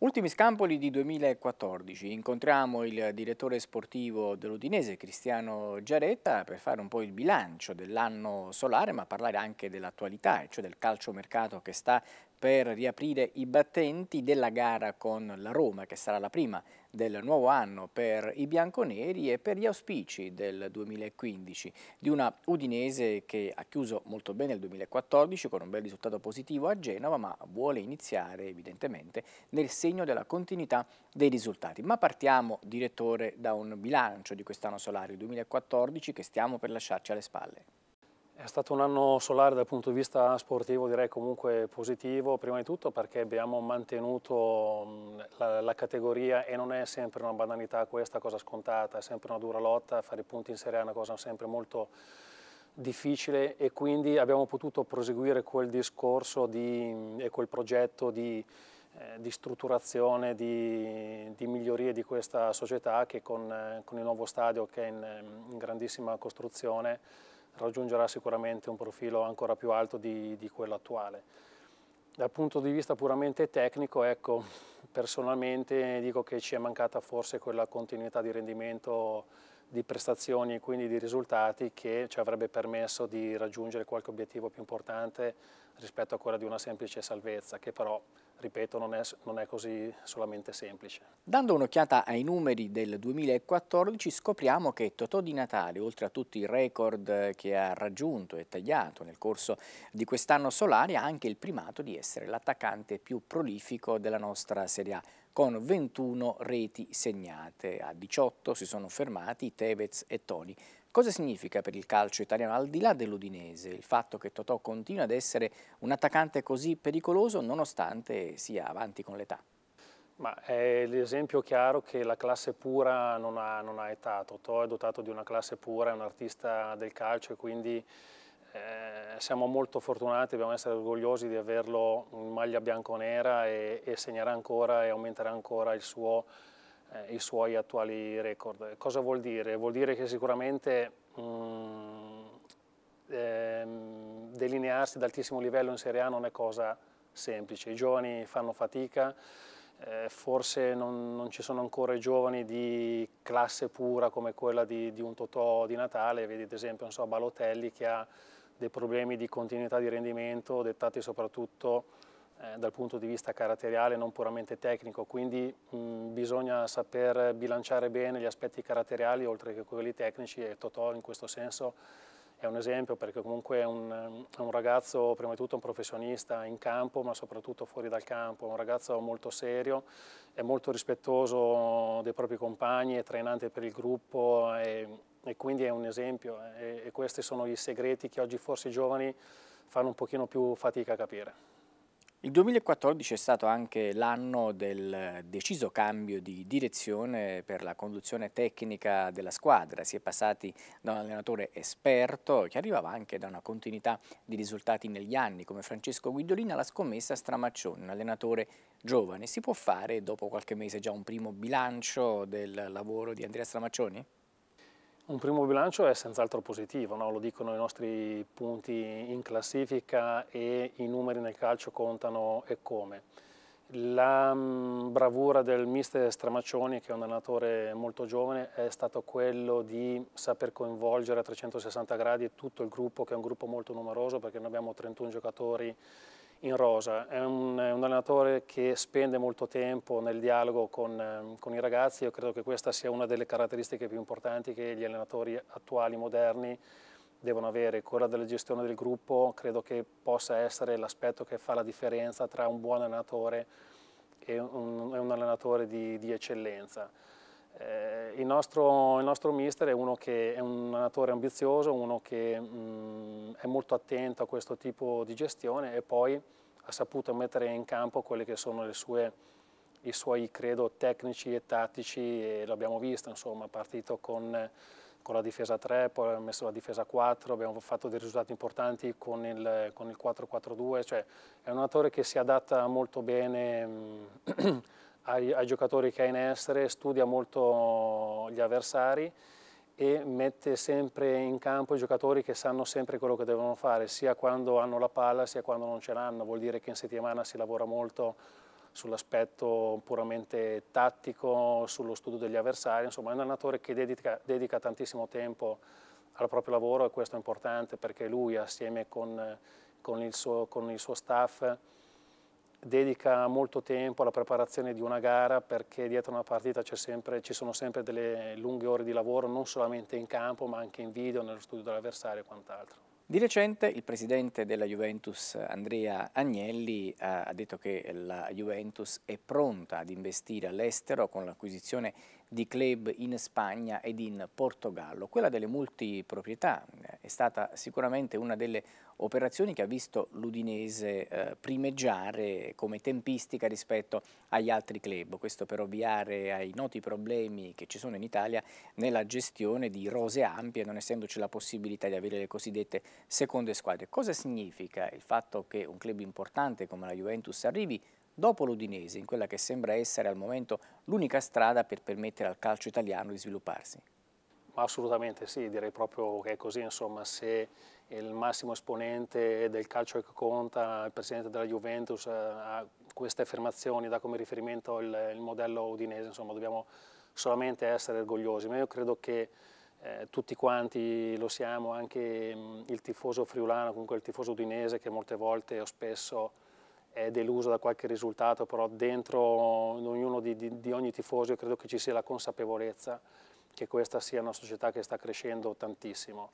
Ultimi scampoli di 2014. Incontriamo il direttore sportivo dell'Udinese, Cristiano Giaretta, per fare un po' il bilancio dell'anno solare, ma parlare anche dell'attualità, cioè del calciomercato che sta per riaprire i battenti della gara con la Roma, che sarà la prima del nuovo anno per i bianconeri e per gli auspici del 2015, di una Udinese che ha chiuso molto bene il 2014 con un bel risultato positivo a Genova, ma vuole iniziare evidentemente nel segno della continuità dei risultati. Ma partiamo, direttore, da un bilancio di quest'anno solare, il 2014, che stiamo per lasciarci alle spalle. È stato un anno solare dal punto di vista sportivo direi comunque positivo, prima di tutto perché abbiamo mantenuto mm, la, la, categoria e non è sempre una banalità questa, cosa scontata, è sempre una dura lotta, fare i punti in Serie A è una cosa sempre molto difficile e quindi abbiamo potuto proseguire quel discorso di, mm, e quel progetto di, eh, di strutturazione, di, di, migliorie di questa società che con, eh, con il nuovo stadio che è in, mm, in grandissima costruzione raggiungerà sicuramente un profilo ancora più alto di, di quello attuale. Dal punto di vista puramente tecnico, ecco, personalmente dico che ci è mancata forse quella continuità di rendimento di prestazioni e quindi di risultati che ci avrebbe permesso di raggiungere qualche obiettivo più importante rispetto a quella di una semplice salvezza, che però ripeto, non è, non è, così solamente semplice. Dando un'occhiata ai numeri del 2014 scopriamo che Totò di Natale, oltre a tutti i record che ha raggiunto e tagliato nel corso di quest'anno solare, ha anche il primato di essere l'attaccante più prolifico della nostra Serie A con 21 reti segnate. A 18 si sono fermati Tevez e Toni. Cosa significa per il calcio italiano, al di là dell'Udinese, il fatto che Totò continua ad essere un attaccante così pericoloso nonostante sia avanti con l'età? Ma è l'esempio chiaro che la classe pura non ha, non ha età. Totò è dotato di una classe pura, è un artista del calcio e quindi eh, siamo molto fortunati, dobbiamo essere orgogliosi di averlo in maglia bianconera e, e segnerà ancora e aumenterà ancora il suo eh, i suoi attuali record. Cosa vuol dire? Vuol dire che sicuramente mh, mm, ehm, delinearsi ad altissimo livello in Serie A non è cosa semplice, i giovani fanno fatica, eh, forse non, non, ci sono ancora i giovani di classe pura come quella di, di un Totò di Natale, vedi ad esempio non so, Balotelli che ha dei problemi di continuità di rendimento dettati soprattutto eh, dal punto di vista caratteriale, non puramente tecnico, quindi mh, bisogna saper bilanciare bene gli aspetti caratteriali oltre che quelli tecnici e Totò in questo senso è un esempio perché comunque è un, è un, ragazzo prima di tutto un professionista in campo ma soprattutto fuori dal campo, è un ragazzo molto serio, è molto rispettoso dei propri compagni, è trainante per il gruppo e, e quindi è un esempio eh, e, e questi sono i segreti che oggi forse i giovani fanno un pochino più fatica a capire. Il 2014 è stato anche l'anno del deciso cambio di direzione per la conduzione tecnica della squadra. Si è passati da un allenatore esperto che arrivava anche da una continuità di risultati negli anni come Francesco Guidolina alla scommessa Stramaccioni, un allenatore giovane. Si può fare dopo qualche mese già un primo bilancio del lavoro di Andrea Stramaccioni? Un primo bilancio è senz'altro positivo, no? lo dicono i nostri punti in classifica e i numeri nel calcio contano e come. La mm, bravura del mister Stramaccioni, che è un allenatore molto giovane, è stato quello di saper coinvolgere a 360 gradi tutto il gruppo, che è un gruppo molto numeroso perché noi abbiamo 31 giocatori in rosa. È un, è un allenatore che spende molto tempo nel dialogo con, ehm, con, i ragazzi, io credo che questa sia una delle caratteristiche più importanti che gli allenatori attuali, moderni, devono avere. Quella della gestione del gruppo credo che possa essere l'aspetto che fa la differenza tra un buon allenatore e un, un allenatore di, di eccellenza. Eh, il, nostro, il, nostro, mister è uno che è un allenatore ambizioso, uno che mh, mm, è molto attento a questo tipo di gestione e poi ha saputo mettere in campo quelli che sono sue, i suoi credo tecnici e tattici e l'abbiamo visto, insomma, partito con con la difesa 3, poi ha messo la difesa 4, abbiamo fatto dei risultati importanti con il, il 4-4-2, cioè è un allenatore che si adatta molto bene mm, ai, ai giocatori che ha in essere, studia molto gli avversari e mette sempre in campo i giocatori che sanno sempre quello che devono fare, sia quando hanno la palla sia quando non ce l'hanno. Vuol dire che in settimana si lavora molto sull'aspetto puramente tattico, sullo studio degli avversari, insomma è un allenatore che dedica, dedica, tantissimo tempo al proprio lavoro e questo è importante perché lui assieme con, con, il, suo, con il suo staff dedica molto tempo alla preparazione di una gara perché dietro una partita sempre, ci sono sempre delle lunghe ore di lavoro, non solamente in campo ma anche in video, nello studio dell'avversario e quant'altro. Di recente il presidente della Juventus Andrea Agnelli ha detto che la Juventus è pronta ad investire all'estero con l'acquisizione di club in Spagna ed in Portogallo. Quella delle multiproprietà eh, è stata sicuramente una delle operazioni che ha visto l'Udinese eh, primeggiare come tempistica rispetto agli altri club, questo per ovviare ai noti problemi che ci sono in Italia nella gestione di rose ampie, non essendoci la possibilità di avere le cosiddette seconde squadre. Cosa significa il fatto che un club importante come la Juventus arrivi dopo l'Udinese, in quella che sembra essere al momento l'unica strada per permettere al calcio italiano di svilupparsi. Assolutamente sì, direi proprio che è così, insomma, se il massimo esponente del calcio che conta, il presidente della Juventus, eh, ha queste affermazioni, dà come riferimento il, il modello udinese, insomma, dobbiamo solamente essere orgogliosi, ma io credo che eh, tutti quanti lo siamo, anche mh, mm, il tifoso friulano, comunque il tifoso udinese che molte volte o spesso è deluso da qualche risultato, però dentro ognuno di, di, di ogni tifoso credo che ci sia la consapevolezza che questa sia una società che sta crescendo tantissimo.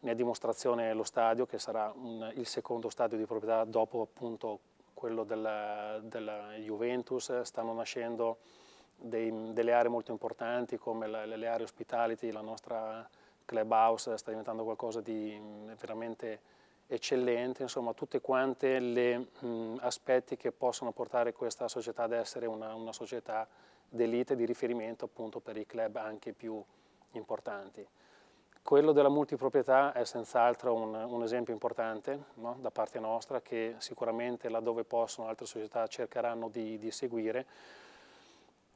Ne è dimostrazione lo stadio, che sarà un, il secondo stadio di proprietà dopo appunto quello della, della Juventus, stanno nascendo dei, delle aree molto importanti come la, le aree hospitality, la nostra clubhouse sta diventando qualcosa di veramente eccellente, insomma tutte quante le mh, aspetti che possono portare questa società ad essere una, una società d'elite di riferimento appunto per i club anche più importanti. Quello della multiproprietà è senz'altro un, un, esempio importante no? da parte nostra che sicuramente laddove possono altre società cercheranno di, di seguire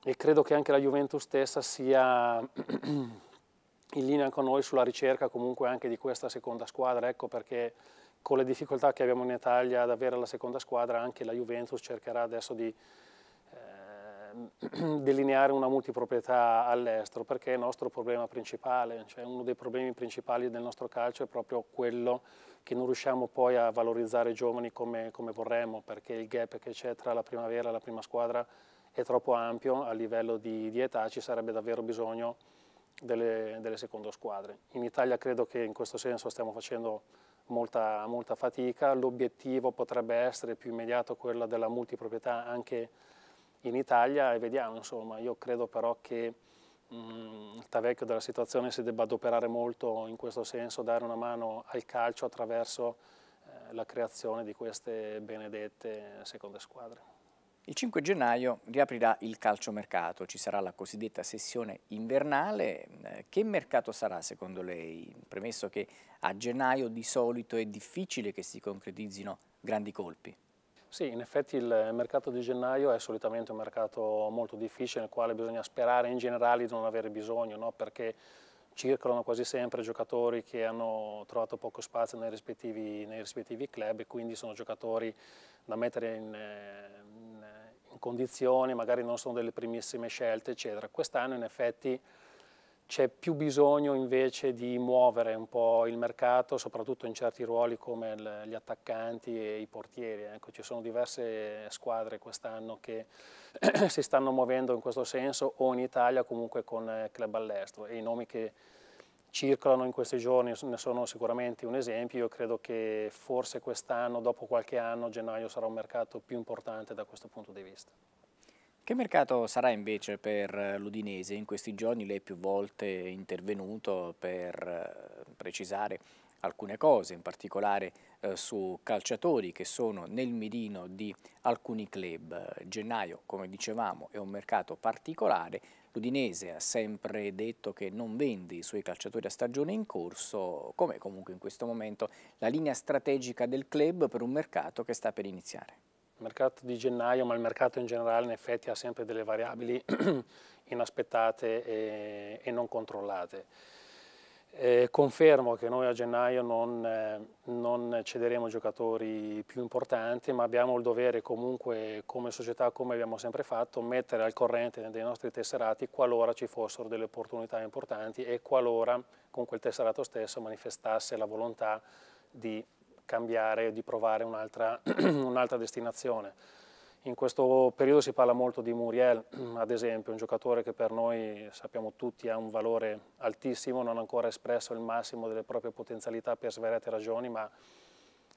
e credo che anche la Juventus stessa sia in linea con noi sulla ricerca comunque anche di questa seconda squadra, ecco perché con le difficoltà che abbiamo in Italia ad avere la seconda squadra, anche la Juventus cercherà adesso di eh, delineare una multiproprietà all'estero, perché è il nostro problema principale, cioè uno dei problemi principali del nostro calcio è proprio quello che non riusciamo poi a valorizzare i giovani come, come vorremmo, perché il gap che c'è tra la primavera e la prima squadra è troppo ampio a livello di, di età, ci sarebbe davvero bisogno delle, delle seconde squadre. In Italia credo che in questo senso stiamo facendo molta, molta fatica. L'obiettivo potrebbe essere più immediato quello della multiproprietà anche in Italia e vediamo, insomma, io credo però che mh, mm, il Tavecchio della situazione si debba adoperare molto in questo senso, dare una mano al calcio attraverso eh, la creazione di queste benedette seconde squadre. Il 5 gennaio riaprirà il calciomercato, ci sarà la cosiddetta sessione invernale. Eh, che mercato sarà secondo lei? Premesso che a gennaio di solito è difficile che si concretizzino grandi colpi. Sì, in effetti il mercato di gennaio è solitamente un mercato molto difficile nel quale bisogna sperare in generale di non avere bisogno, no? perché circolano quasi sempre giocatori che hanno trovato poco spazio nei rispettivi, nei rispettivi club e quindi sono giocatori da mettere in, eh, in condizioni, magari non sono delle primissime scelte, eccetera. Quest'anno in effetti c'è più bisogno invece di muovere un po' il mercato, soprattutto in certi ruoli come gli attaccanti e i portieri. Ecco, ci sono diverse squadre quest'anno che si stanno muovendo in questo senso o in Italia comunque con eh, club all'estero e i nomi che circolano in questi giorni, ne sono sicuramente un esempio, io credo che forse quest'anno, dopo qualche anno, gennaio sarà un mercato più importante da questo punto di vista. Che mercato sarà invece per eh, l'Udinese? In questi giorni lei più volte è intervenuto per eh, precisare alcune cose, in particolare eh, su calciatori che sono nel mirino di alcuni club. Gennaio, come dicevamo, è un mercato particolare, L'Udinese ha sempre detto che non vende i suoi calciatori a stagione in corso, come comunque in questo momento la linea strategica del club per un mercato che sta per iniziare. Il mercato di gennaio, ma il mercato in generale in effetti ha sempre delle variabili inaspettate e, e non controllate. Eh, confermo che noi a gennaio non, eh, non, cederemo giocatori più importanti, ma abbiamo il dovere comunque come società, come abbiamo sempre fatto, mettere al corrente dei nostri tesserati qualora ci fossero delle opportunità importanti e qualora con quel tesserato stesso manifestasse la volontà di cambiare, di provare un'altra un destinazione. In questo periodo si parla molto di Muriel, ad esempio, un giocatore che per noi, sappiamo tutti, ha un valore altissimo, non ha ancora espresso il massimo delle proprie potenzialità per svariate ragioni, ma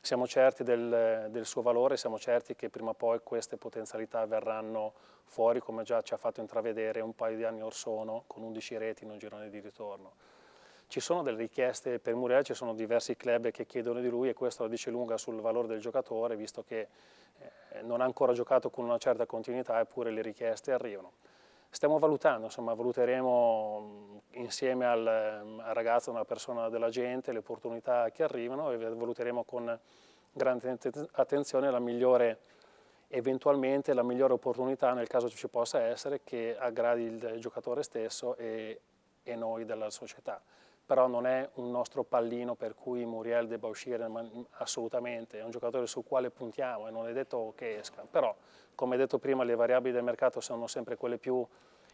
siamo certi del, del suo valore, siamo certi che prima o poi queste potenzialità verranno fuori, come già ci ha fatto intravedere un paio di anni or sono, con 11 reti in un girone di ritorno. Ci sono delle richieste per Muriel, ci sono diversi club che chiedono di lui e questo la dice lunga sul valore del giocatore, visto che eh, eh, non ha ancora giocato con una certa continuità eppure le richieste arrivano. Stiamo valutando, insomma valuteremo mm, insieme al, mm, al ragazzo, una persona della gente, le opportunità che arrivano e valuteremo con grande attenzione la migliore eventualmente la migliore opportunità nel caso ci possa essere che aggradi il giocatore stesso e, e noi della società però non è un nostro pallino per cui Muriel debba uscire assolutamente, è un giocatore sul quale puntiamo e non è detto che esca, però come detto prima le variabili del mercato sono sempre quelle più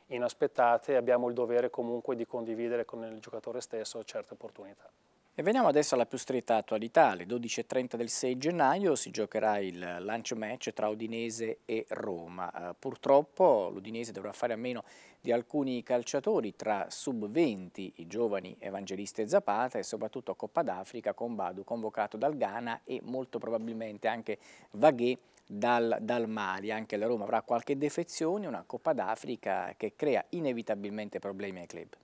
inaspettate e abbiamo il dovere comunque di condividere con il giocatore stesso certe opportunità. E veniamo adesso alla più stretta attualità. Alle 12.30 del 6 gennaio si giocherà il lancio match tra Udinese e Roma. Eh, purtroppo l'Udinese dovrà fare a meno di alcuni calciatori tra sub 20, i giovani evangelisti e Zapata e soprattutto Coppa d'Africa con Badu convocato dal Ghana e molto probabilmente anche Vaghe dal, dal, Mali. Anche la Roma avrà qualche defezione, una Coppa d'Africa che crea inevitabilmente problemi ai club.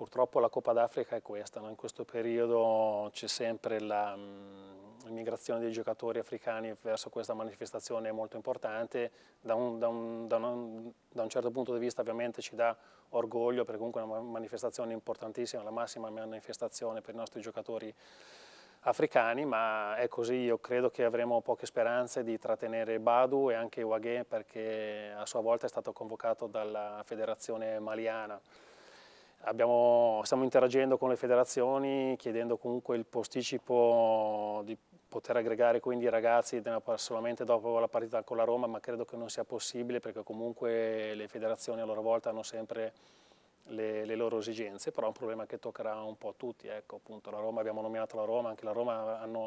Purtroppo la Coppa d'Africa è questa, no? in questo periodo c'è sempre la, mm, migrazione dei giocatori africani verso questa manifestazione molto importante, da un, da, un, da, un, da un, certo punto di vista ovviamente ci dà orgoglio perché comunque è una manifestazione importantissima, la massima manifestazione per i nostri giocatori africani, ma è così, io credo che avremo poche speranze di trattenere Badu e anche Waghe perché a sua volta è stato convocato dalla federazione maliana. Abbiamo, stiamo interagendo con le federazioni chiedendo comunque il posticipo di poter aggregare quindi i ragazzi solamente dopo la partita con la Roma, ma credo che non sia possibile perché comunque le federazioni a loro volta hanno sempre le, le loro esigenze, però è un problema che toccherà un po' a tutti, ecco, appunto, la Roma, abbiamo nominato la Roma, anche la Roma hanno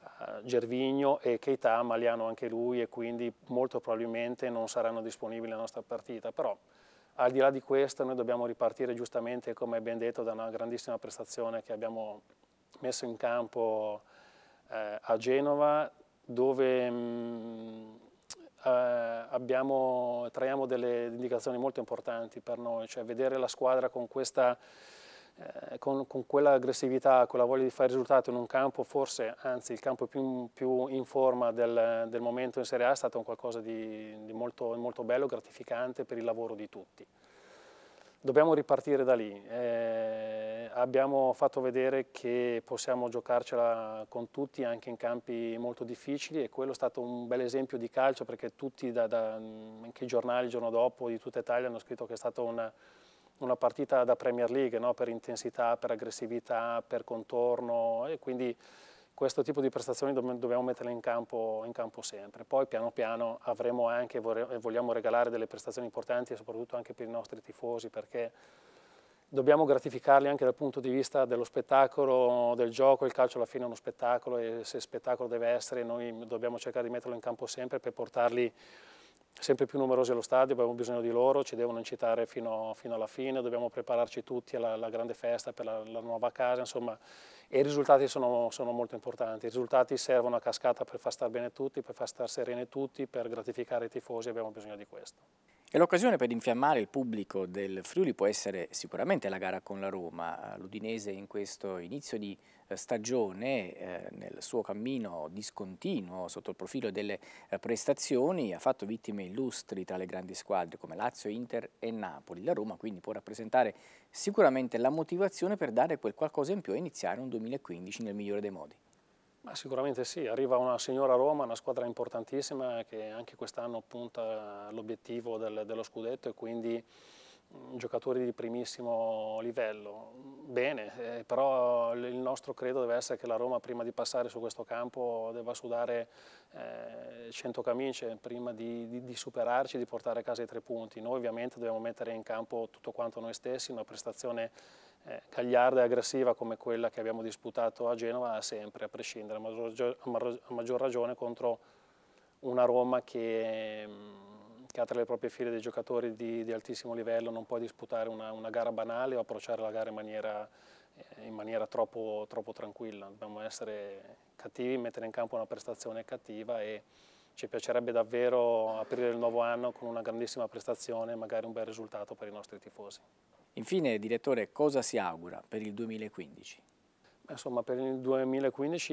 uh, eh, Gervigno e Keita, ma li hanno anche lui e quindi molto probabilmente non saranno disponibili alla nostra partita, però al di là di questo noi dobbiamo ripartire giustamente, come ben detto, da una grandissima prestazione che abbiamo messo in campo eh, a Genova, dove mh, mm, eh, abbiamo, traiamo delle indicazioni molto importanti per noi, cioè vedere la squadra con questa eh, con, con quell'aggressività, quella voglia di fare risultato in un campo, forse anzi il campo più, più in forma del, del, momento in Serie A è stato qualcosa di, di molto, molto, bello, gratificante per il lavoro di tutti. Dobbiamo ripartire da lì, eh, abbiamo fatto vedere che possiamo giocarcela con tutti anche in campi molto difficili e quello è stato un bel esempio di calcio perché tutti, da, da, anche i giornali il giorno dopo di tutta Italia hanno scritto che è stata una, una partita da Premier League no? per intensità, per aggressività, per contorno e quindi questo tipo di prestazioni dobbiamo metterle in campo, in campo sempre. Poi piano piano avremo anche e vogliamo regalare delle prestazioni importanti soprattutto anche per i nostri tifosi perché dobbiamo gratificarli anche dal punto di vista dello spettacolo, del gioco, il calcio alla fine è uno spettacolo e se spettacolo deve essere noi dobbiamo cercare di metterlo in campo sempre per portarli sempre più numerosi allo stadio, abbiamo bisogno di loro, ci devono incitare fino, fino alla fine, dobbiamo prepararci tutti alla, alla grande festa per la, la, nuova casa, insomma, e i risultati sono, sono, molto importanti. I risultati servono a cascata per far star bene tutti, per far star sereni tutti, per gratificare i tifosi, abbiamo bisogno di questo. E l'occasione per infiammare il pubblico del Friuli può essere sicuramente la gara con la Roma. L'Udinese in questo inizio di eh, stagione, eh, nel suo cammino discontinuo sotto il profilo delle eh, prestazioni, ha fatto vittime illustri tra le grandi squadre come Lazio, Inter e Napoli. La Roma quindi può rappresentare sicuramente la motivazione per dare quel qualcosa in più e iniziare un 2015 nel migliore dei modi. Ma sicuramente sì, arriva una signora Roma, una squadra importantissima che anche quest'anno punta all'obiettivo del, dello scudetto e quindi mm, giocatori di primissimo livello. Bene, eh, però il nostro credo deve essere che la Roma prima di passare su questo campo debba sudare eh, 100 camicie prima di, di, di, superarci, di portare a casa i tre punti. Noi ovviamente dobbiamo mettere in campo tutto quanto noi stessi, una prestazione eh, gagliarda e aggressiva come quella che abbiamo disputato a Genova sempre, a prescindere, a maggior, a maggior ragione contro una Roma che, mm, che, ha tra le proprie file dei giocatori di, di altissimo livello, non può disputare una, una, gara banale o approcciare la gara in maniera, eh, in maniera troppo, troppo tranquilla. Dobbiamo essere cattivi, mettere in campo una prestazione cattiva e ci piacerebbe davvero aprire il nuovo anno con una grandissima prestazione e magari un bel risultato per i nostri tifosi. Infine, direttore, cosa si augura per il 2015? Insomma, per il 2015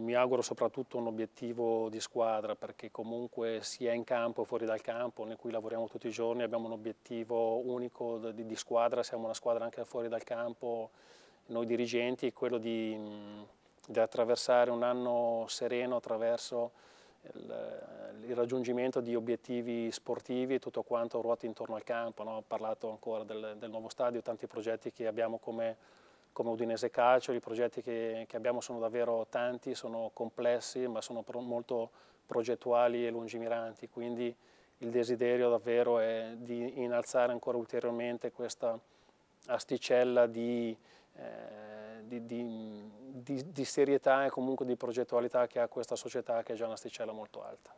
mi auguro soprattutto un obiettivo di squadra perché comunque sia in campo e fuori dal campo, nel cui lavoriamo tutti i giorni, abbiamo un obiettivo unico di, di squadra, siamo una squadra anche fuori dal campo, noi dirigenti, quello di, di attraversare un anno sereno attraverso il, eh, il, raggiungimento di obiettivi sportivi e tutto quanto ruota intorno al campo. No? Ho parlato ancora del, del, nuovo stadio, tanti progetti che abbiamo come, come Udinese Calcio, i progetti che, che, abbiamo sono davvero tanti, sono complessi ma sono pro, molto progettuali e lungimiranti, quindi il desiderio davvero è di innalzare ancora ulteriormente questa asticella di di, di, di, di serietà e comunque di progettualità che ha questa società che è già un'asticella molto alta.